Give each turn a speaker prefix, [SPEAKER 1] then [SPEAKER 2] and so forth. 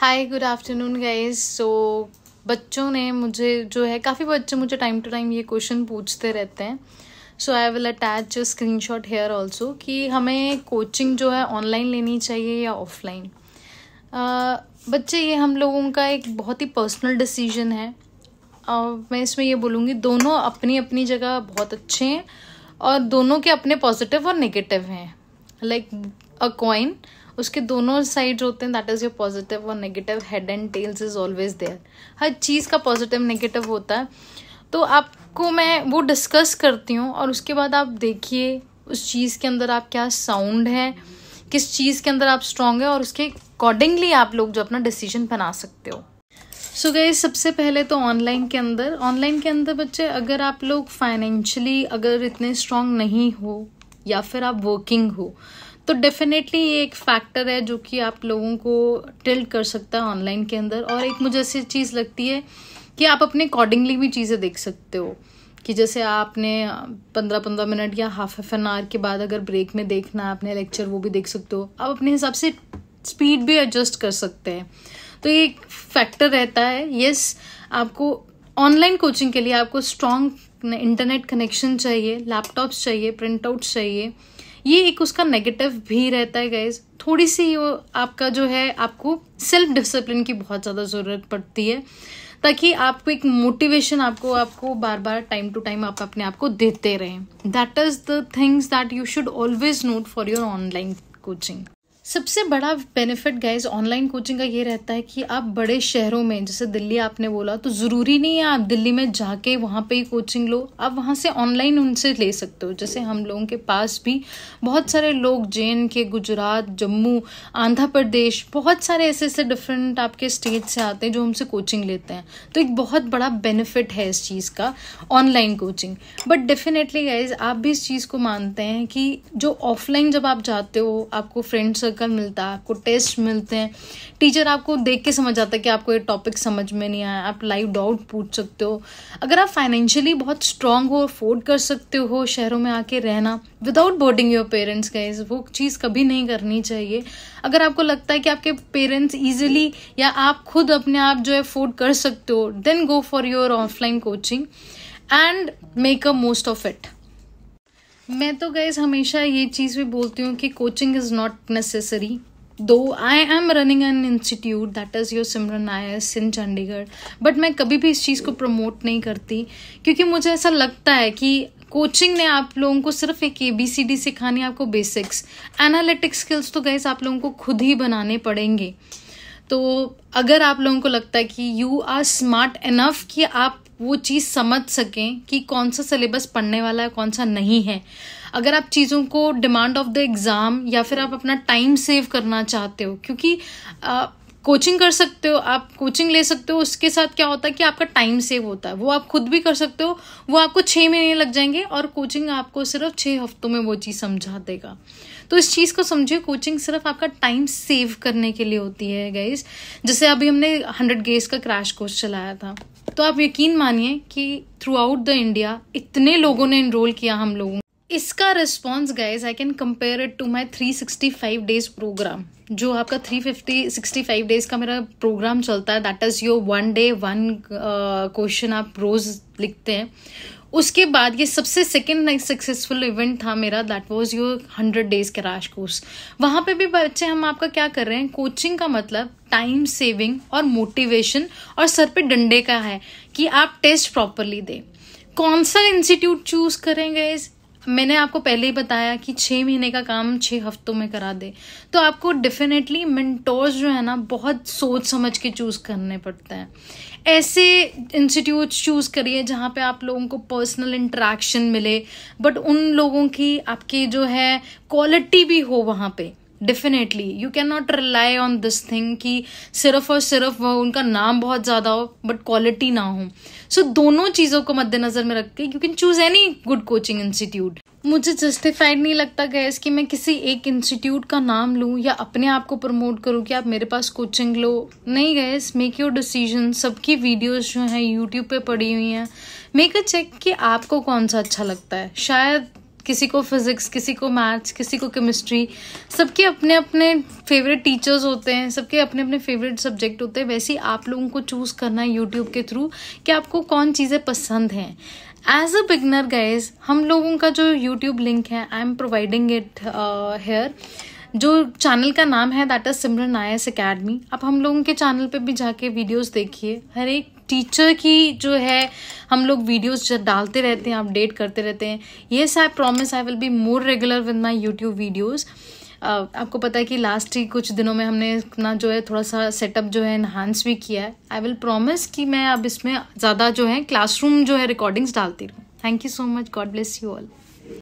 [SPEAKER 1] हाय good afternoon guys so बच्चों ने मुझे जो है काफ़ी बच्चे मुझे टाइम टू टाइम ये क्वेश्चन पूछते रहते हैं so I will attach screenshot here also कि हमें कोचिंग जो है ऑनलाइन लेनी चाहिए या ऑफलाइन बच्चे ये हम लोगों का एक बहुत ही पर्सनल डिसीजन है और मैं इसमें ये बोलूँगी दोनों अपनी अपनी जगह बहुत अच्छे हैं और दोनों के अपने पॉजिटिव और नेगेटिव हैं लाइक अ कॉइन उसके दोनों साइड होते हैं दैट इज़ योर पॉजिटिव और negative head and tails is always there हर चीज़ का पॉजिटिव नेगेटिव होता है तो आपको मैं वो डिस्कस करती हूँ और उसके बाद आप देखिए उस चीज़ के अंदर आप क्या साउंड है किस चीज़ के अंदर आप स्ट्रांग है और उसके अकॉर्डिंगली आप लोग जो अपना डिसीजन बना सकते हो सो गए सबसे पहले तो ऑनलाइन के अंदर ऑनलाइन के अंदर बच्चे अगर आप लोग फाइनेंशियली अगर इतने स्ट्रांग नहीं हो या फिर आप वर्किंग हो तो डेफिनेटली ये एक फैक्टर है जो कि आप लोगों को टिल्ट कर सकता है ऑनलाइन के अंदर और एक मुझे ऐसी चीज़ लगती है कि आप अपने अकॉर्डिंगली भी चीज़ें देख सकते हो कि जैसे आपने पंद्रह पंद्रह मिनट या हाफ एफ एन आवर के बाद अगर ब्रेक में देखना है आपने लेक्चर वो भी देख सकते हो आप अपने हिसाब से स्पीड भी एडजस्ट कर सकते हैं तो ये एक फैक्टर रहता है यस आपको ऑनलाइन कोचिंग के लिए आपको स्ट्रॉन्ग इंटरनेट कनेक्शन चाहिए लैपटॉप्स चाहिए प्रिंटआउट्स चाहिए ये एक उसका नेगेटिव भी रहता है गाइज थोड़ी सी वो आपका जो है आपको सेल्फ डिसिप्लिन की बहुत ज़्यादा ज़रूरत पड़ती है ताकि आपको एक मोटिवेशन आपको आपको बार बार टाइम टू टाइम आप अपने आप को देते रहें that is the things that you should always note for your online coaching सबसे बड़ा बेनिफिट गाइज ऑनलाइन कोचिंग का ये रहता है कि आप बड़े शहरों में जैसे दिल्ली आपने बोला तो ज़रूरी नहीं है आप दिल्ली में जाके वहाँ पे ही कोचिंग लो आप वहाँ से ऑनलाइन उनसे ले सकते हो जैसे हम लोगों के पास भी बहुत सारे लोग जे के गुजरात जम्मू आंध्र प्रदेश बहुत सारे ऐसे ऐसे डिफरेंट आपके स्टेट से आते हैं जो हमसे कोचिंग लेते हैं तो एक बहुत बड़ा बेनिफिट है इस चीज़ का online coaching but definitely guys आप भी इस चीज़ को मानते हैं कि जो ऑफलाइन जब आप जाते हो आपको फ्रेंड सर्कल शक्ल मिलता है आपको टेस्ट मिलते हैं टीचर आपको देख के समझ आता है कि आपको ये टॉपिक समझ में नहीं आया आप लाइव डाउट पूछ सकते हो अगर आप फाइनेंशियली बहुत स्ट्रांग हो अफोर्ड कर सकते हो शहरों में आके रहना विदाउट बोर्डिंग योर पेरेंट्स का वो चीज़ कभी नहीं करनी चाहिए अगर आपको लगता है कि आपके पेरेंट्स ईजिली या आप खुद अपने आप जो है अफोर्ड कर सकते हो then go for your offline coaching and make a most of it मैं तो गैस हमेशा ये चीज़ भी बोलती हूँ कि coaching is not necessary though I am running an institute that is your Simran IAS in Chandigarh but मैं कभी भी इस चीज़ को प्रमोट नहीं करती क्योंकि मुझे ऐसा लगता है कि कोचिंग ने आप लोगों को सिर्फ एक ए बी सी डी सिखानी आपको बेसिक्स एनालिटिक स्किल्स तो गैस आप लोगों को खुद ही बनाने पड़ेंगे तो अगर आप लोगों को लगता है कि यू आर स्मार्ट इनफ कि आप वो चीज़ समझ सकें कि कौन सा सिलेबस पढ़ने वाला है कौन सा नहीं है अगर आप चीज़ों को डिमांड ऑफ द एग्ज़ाम या फिर आप अपना टाइम सेव करना चाहते हो क्योंकि कोचिंग कर सकते हो आप कोचिंग ले सकते हो उसके साथ क्या होता है कि आपका टाइम सेव होता है वो आप खुद भी कर सकते हो वो आपको छः महीने लग जाएंगे और कोचिंग आपको सिर्फ छः हफ्तों में वो चीज़ समझा देगा तो इस चीज़ को समझिए कोचिंग सिर्फ आपका टाइम सेव करने के लिए होती है गाइज जैसे अभी हमने हंड्रेड गेज का क्रैश कोर्स चलाया था तो आप यकीन मानिए कि थ्रू आउट द इंडिया इतने लोगों ने इनरोल किया हम लोगों इसका response guys I can compare it to my three sixty five days program जो आपका three fifty sixty five days का मेरा प्रोग्राम चलता है that is your one day one question आप रोज़ लिखते हैं उसके बाद ये सबसे सेकेंड सक्सेसफुल इवेंट था मेरा that was your hundred days crash course वहाँ पे भी बच्चे हम आपका क्या कर रहे हैं कोचिंग का मतलब टाइम सेविंग और मोटिवेशन और सर पे डंडे का है कि आप टेस्ट प्रॉपरली दें कौन सा इंस्टीट्यूट चूज करेंगे मैंने आपको पहले ही बताया कि छः महीने का काम छः हफ्तों में करा दे तो आपको डेफिनेटली मेंटोर्स जो है ना बहुत सोच समझ के चूज़ करने पड़ते हैं ऐसे इंस्टीट्यूट चूज़ करिए जहाँ पे आप लोगों को पर्सनल इंट्रैक्शन मिले बट उन लोगों की आपकी जो है क्वालिटी भी हो वहाँ पे definitely you can not rely on this thing कि सिर्फ और सिर्फ वो उनका नाम बहुत ज़्यादा हो बट क्वालिटी ना हो सो so, दोनों चीज़ों को मद्देनजर में रख के you can choose any good coaching institute मुझे जस्टिफाइड नहीं लगता गैस कि मैं किसी एक इंस्टीट्यूट का नाम लूँ या अपने आप को प्रमोट करूँ कि आप मेरे पास कोचिंग लो नहीं गैस मेक योर डिसीजन सबकी वीडियोस जो हैं यूट्यूब पे पड़ी हुई हैं मेक अ चेक कि आपको कौन सा अच्छा लगता है शायद किसी को फिज़िक्स किसी को मैथ्स किसी को केमिस्ट्री सबके अपने अपने फेवरेट टीचर्स होते हैं सबके अपने अपने फेवरेट सब्जेक्ट होते हैं वैसे ही आप लोगों को चूज़ करना है यूट्यूब के थ्रू कि आपको कौन चीज़ें पसंद हैं एज अ बिगनर गाइज हम लोगों का जो यूट्यूब लिंक है I am providing it here जो चैनल का नाम है that is Simran I S academy आप हम लोगों के चैनल पे भी जाके वीडियोस देखिए हर एक टीचर की जो है हम लोग वीडियोस डालते रहते हैं अपडेट करते रहते हैं yes I promise I will be more regular with my YouTube videos आपको पता है कि लास्ट ही कुछ दिनों में हमने अपना जो है थोड़ा सा सेटअप जो है इन्हांस भी किया है आई विल प्रॉमिस कि मैं अब इसमें ज़्यादा जो है क्लासरूम जो है रिकॉर्डिंग्स डालती रहूँ thank you so much God bless you all